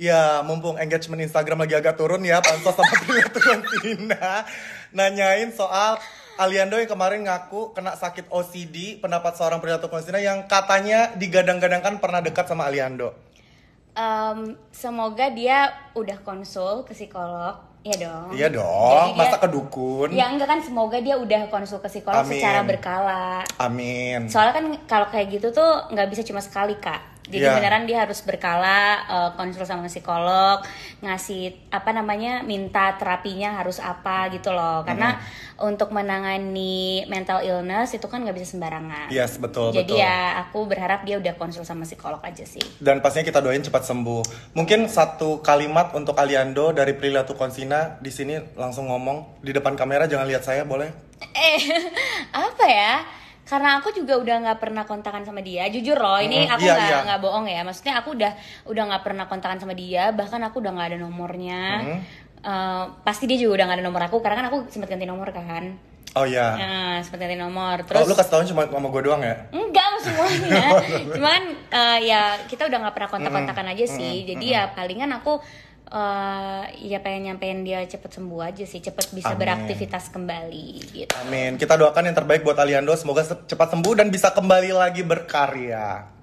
Ya, mumpung engagement Instagram lagi agak turun ya, pantas sama Tina nanyain soal Aliando yang kemarin ngaku kena sakit OCD, pendapat seorang pria perilaku Tina yang katanya digadang-gadangkan pernah dekat sama Aliando. Um, semoga dia udah konsul ke psikolog. Iya dong. Iya dong. Masa ke dukun? Ya enggak kan semoga dia udah konsul ke psikolog Amin. secara berkala. Amin. Soalnya kan kalau kayak gitu tuh nggak bisa cuma sekali, Kak jadi yeah. beneran dia harus berkala uh, konsul sama psikolog, ngasih apa namanya, minta terapinya harus apa gitu loh. Karena mm. untuk menangani mental illness itu kan nggak bisa sembarangan. Iya, yes, betul. Jadi betul. ya aku berharap dia udah konsul sama psikolog aja sih. Dan pastinya kita doain cepat sembuh. Mungkin satu kalimat untuk Aliando dari Prilia Konsina di sini langsung ngomong di depan kamera jangan lihat saya boleh? Eh, apa ya? karena aku juga udah nggak pernah kontakan sama dia jujur loh ini aku iya, nggak yeah, nggak bohong ya maksudnya aku udah udah nggak pernah kontakan sama dia bahkan aku udah nggak ada nomornya mm. uh, pasti dia juga udah nggak ada nomor aku karena kan aku sempat ganti nomor kan Oh iya. Nah, sempat ganti nomor. Terus oh, lu kasih tahu cuma sama gue doang ya? Enggak, semuanya. Cuman uh, ya kita udah nggak pernah kontak-kontakan aja sih. Mm, Jadi mm. ya palingan aku uh, ya pengen nyampein dia cepet sembuh aja sih, cepet bisa beraktivitas kembali. Gitu. Amin. Kita doakan yang terbaik buat Aliando, semoga cepat sembuh dan bisa kembali lagi berkarya.